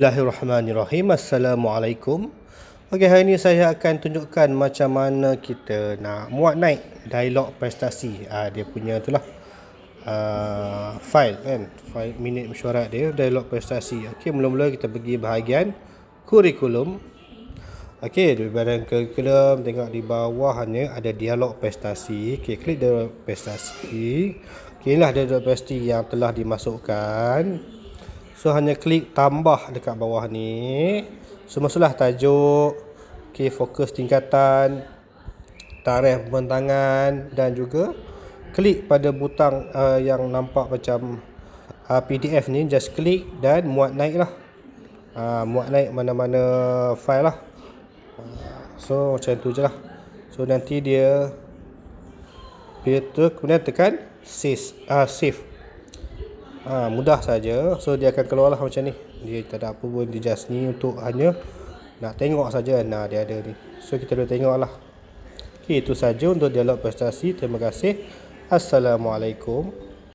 Bismillahirrahmanirrahim. Assalamualaikum. Okey, hari ini saya akan tunjukkan macam mana kita nak muat naik dialog prestasi. Uh, dia punya itulah uh, ah, file kan. File minit mesyuarat dia, dialog prestasi. Okey, mula-mula kita pergi bahagian kurikulum. Okey, di bahagian kurikulum tengok di bawah bawahnya ada dialog prestasi. Okey, klik dialog prestasi. Okey, inilah dialog prestasi yang telah dimasukkan. So hanya klik tambah dekat bawah ni. So masalah tajuk, okey fokus tingkatan, tarikh pembentangan dan juga klik pada butang uh, yang nampak macam uh, PDF ni just klik dan muat naik lah uh, muat naik mana-mana file lah uh, so macam tu je lah so nanti dia dia tu kemudian tekan save, uh, save ha, mudah saja so dia akan keluarlah macam ni dia tak ada apa pun dia just ni untuk hanya nak tengok saja nah dia ada ni so kita boleh tengoklah okey itu saja untuk dialog prestasi terima kasih assalamualaikum